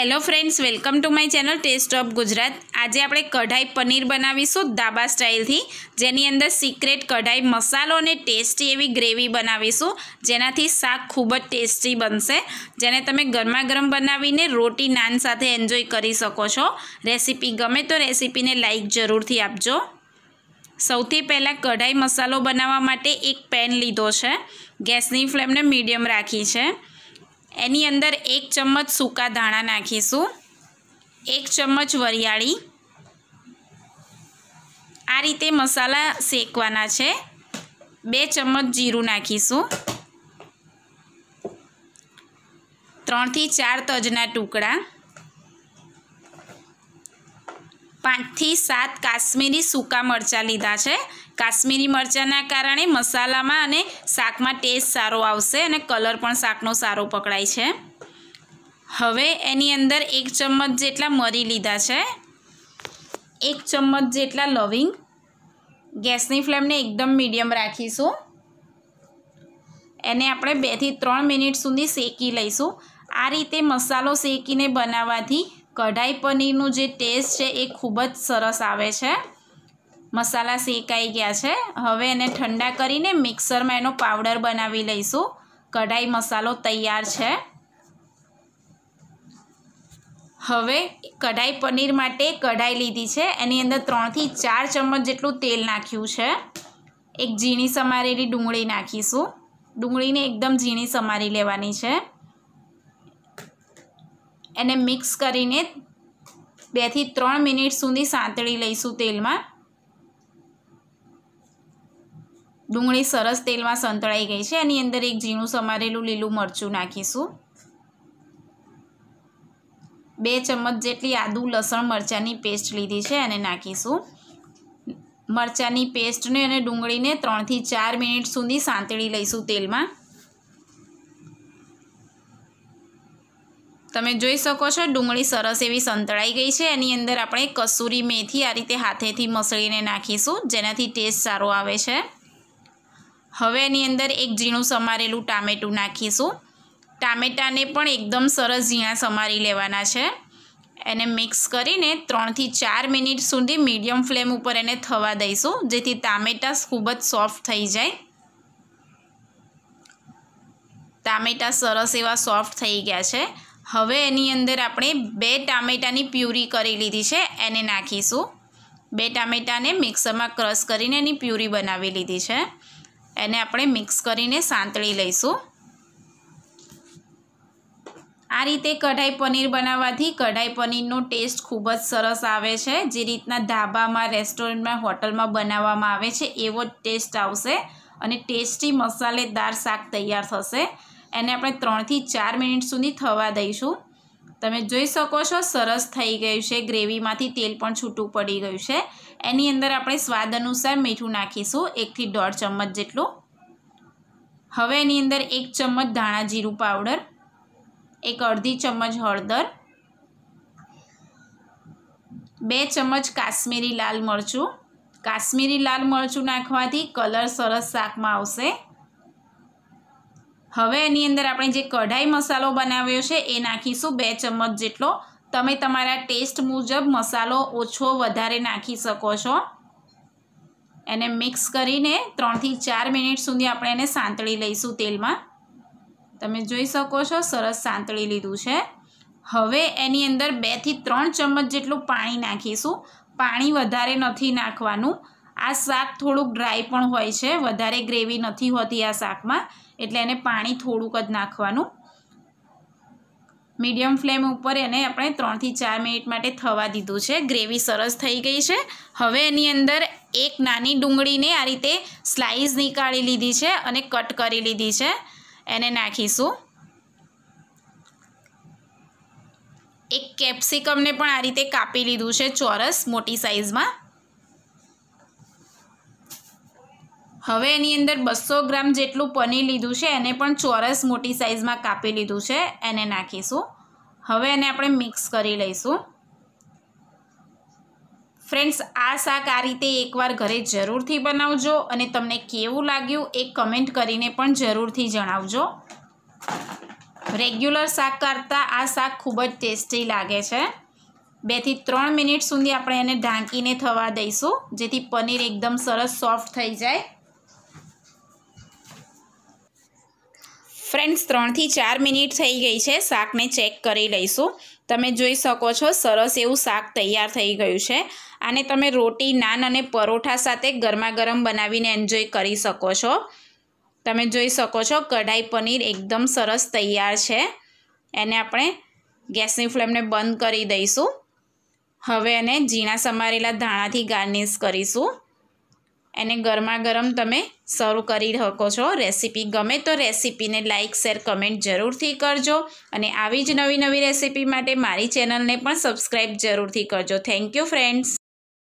hello friends welcome to my channel taste of Gujarat આજે આપણે કઢાઈ પનીર બનાવીશું દાબા સ્ટાઇલથી જેની અંદર સિક્રેટ કઢાઈ મસાલો અને ટેસ્ટી એવી ગ્રેવી બનાવીશું જેનાથી શાક ખૂબ જ ટેસ્ટી બનશે જેને તમે ગરમા ગરમ બનાવીને રોટી નાન સાથે એન્જોય કરી શકો છો રેસીપી ગમે તો રેસીપીને લાઇક જરૂરથી આપજો સૌથી પહેલાં કઢાઈ મસાલો બનાવવા માટે એક પેન લીધો છે ગેસની ફ્લેમને મીડિયમ રાખી છે એની અંદર એક ચમચ સૂકા ધાણા નાખીશું એક ચમચ વરિયાળી આ રીતે મસાલા શેકવાના છે બે ચમચ જીરું નાખીશું ત્રણથી ચાર તજના ટુકડા પાંચથી સાત કાશ્મીરી સૂકા મરચાં લીધા છે કાશ્મીરી મરચાંના કારણે મસાલામાં અને શાકમાં ટેસ્ટ સારો આવશે અને કલર પણ શાકનો સારો પકડાય છે હવે એની અંદર એક ચમચ જેટલા મરી લીધા છે એક ચમચ જેટલા લવિંગ ગેસની ફ્લેમને એકદમ મીડિયમ રાખીશું એને આપણે બેથી ત્રણ મિનિટ સુધી શેકી લઈશું આ રીતે મસાલો શેકીને બનાવવાથી કઢાઈ પનીરનું જે ટેસ્ટ છે એ ખૂબ જ સરસ આવે છે મસાલા શેકાઈ ગયા છે હવે એને ઠંડા કરીને મિક્સરમાં એનો પાવડર બનાવી લઈશું કઢાઈ મસાલો તૈયાર છે હવે કઢાઈ પનીર માટે કઢાઈ લીધી છે એની અંદર ત્રણથી ચાર ચમચ જેટલું તેલ નાખ્યું છે એક ઝીણી સમારેલી ડુંગળી નાખીશું ડુંગળીને એકદમ ઝીણી સમારી લેવાની છે એને મિક્સ કરીને બેથી ત્રણ મિનિટ સુધી સાંતળી લઈશું તેલમાં ડુંગળી સરસ તેલમાં સંતળાઈ ગઈ છે એની અંદર એક ઝીણું સમારેલું લીલું મરચું નાખીશું બે ચમચ જેટલી આદુ લસણ મરચાંની પેસ્ટ લીધી છે એને નાખીશું મરચાંની પેસ્ટને અને ડુંગળીને ત્રણથી ચાર મિનિટ સુધી સાંતળી લઈશું તેલમાં તમે જોઈ શકો છો ડુંગળી સરસ એવી સંતળાઈ ગઈ છે એની અંદર આપણે કસૂરી મેથી આ રીતે હાથેથી મસળીને નાખીશું જેનાથી ટેસ્ટ સારો આવે છે હવે એની અંદર એક ઝીણું સમારેલું ટામેટું નાખીશું ટામેટાને પણ એકદમ સરસ ઝીણા સમારી લેવાના છે એને મિક્સ કરીને ત્રણથી ચાર મિનિટ સુધી મીડિયમ ફ્લેમ ઉપર એને થવા દઈશું જેથી ટામેટાં ખૂબ જ સોફ્ટ થઈ જાય ટામેટાં સરસ એવા સોફ્ટ થઈ ગયા છે હવે એની અંદર આપણે બે ટામેટાની પ્યુરી કરી લીધી છે એને નાખીશું બે ટામેટાને મિક્સરમાં ક્રશ કરીને એની પ્યુરી બનાવી લીધી છે એને આપણે મિક્સ કરીને સાંતળી લઈશું આ રીતે કઢાઈ પનીર બનાવવાથી કઢાઈ પનીરનો ટેસ્ટ ખૂબ જ સરસ આવે છે જે રીતના ધાબામાં રેસ્ટોરન્ટમાં હોટલમાં બનાવવામાં આવે છે એવો જ ટેસ્ટ આવશે અને ટેસ્ટી મસાલેદાર શાક તૈયાર થશે એને આપણે ત્રણથી ચાર મિનિટ સુધી થવા દઈશું તમે જોઈ શકો છો સરસ થઈ ગયું છે ગ્રેવીમાંથી તેલ પણ છૂટું પડી ગયું છે એની અંદર આપણે સ્વાદ અનુસાર મીઠું નાખીશું એકથી દોઢ ચમચ જેટલું હવે એની અંદર એક ચમચ ધાણા જીરું પાવડર એક અડધી ચમચ હળદર બે ચમચ કાશ્મીરી લાલ મરચું કાશ્મીરી લાલ મરચું નાખવાથી કલર સરસ શાકમાં આવશે હવે એની અંદર આપણે જે કઢાઈ મસાલો બનાવ્યો છે એ નાખીશું બે ચમચ જેટલો તમે તમારા ટેસ્ટ મુજબ મસાલો ઓછો વધારે નાખી શકો છો એને મિક્સ કરીને ત્રણથી ચાર મિનિટ સુધી આપણે એને સાંતળી લઈશું તેલમાં તમે જોઈ શકો છો સરસ સાંતળી લીધું છે હવે એની અંદર બેથી ત્રણ ચમચ જેટલું પાણી નાખીશું પાણી વધારે નથી નાખવાનું આ શાક થોડુંક ડ્રાય પણ હોય છે વધારે ગ્રેવી નથી હોતી આ શાકમાં એટલે એને પાણી થોડુંક જ નાખવાનું મીડિયમ ફ્લેમ ઉપર એને આપણે ત્રણથી ચાર મિનિટ માટે થવા દીધું છે ગ્રેવી સરસ થઈ ગઈ છે હવે એની અંદર એક નાની ડુંગળીને આ રીતે સ્લાઈસ નીકાળી લીધી છે અને કટ કરી લીધી છે એને નાખીશું એક કેપ્સિકમને પણ આ રીતે કાપી લીધું છે ચોરસ મોટી સાઇઝમાં હવે એની અંદર બસો ગ્રામ જેટલું પનીર લીધું છે એને પણ ચોરસ મોટી સાઇઝમાં કાપી લીધું છે એને નાખીશું હવે એને આપણે મિક્સ કરી લઈશું ફ્રેન્ડ્સ આ શાક આ રીતે એકવાર ઘરે જરૂરથી બનાવજો અને તમને કેવું લાગ્યું એ કમેન્ટ કરીને પણ જરૂરથી જણાવજો રેગ્યુલર શાક કરતાં આ શાક ખૂબ જ ટેસ્ટી લાગે છે બેથી ત્રણ મિનિટ સુધી આપણે એને ઢાંકીને થવા દઈશું જેથી પનીર એકદમ સરસ સોફ્ટ થઈ જાય ફ્રેન્ડ્સ ત્રણથી ચાર મિનિટ થઈ ગઈ છે શાકને ચેક કરી લઈશું તમે જોઈ શકો છો સરસ એવું શાક તૈયાર થઈ ગયું છે અને તમે રોટી નાન અને પરોઠા સાથે ગરમાગરમ બનાવીને એન્જોય કરી શકો છો તમે જોઈ શકો છો કઢાઈ પનીર એકદમ સરસ તૈયાર છે એને આપણે ગેસની ફ્લેમને બંધ કરી દઈશું હવે એને ઝીણા સમારેલા ધાણાથી ગાર્નિશ કરીશું એને ગરમા ગરમ તમે શરૂ કરી શકો છો રેસીપી ગમે તો રેસીપીને લાઇક શેર કમેન્ટ જરૂરથી કરજો અને આવી જ નવી નવી રેસીપી માટે મારી ચેનલને પણ સબસ્ક્રાઈબ જરૂરથી કરજો થેન્ક યુ ફ્રેન્ડ્સ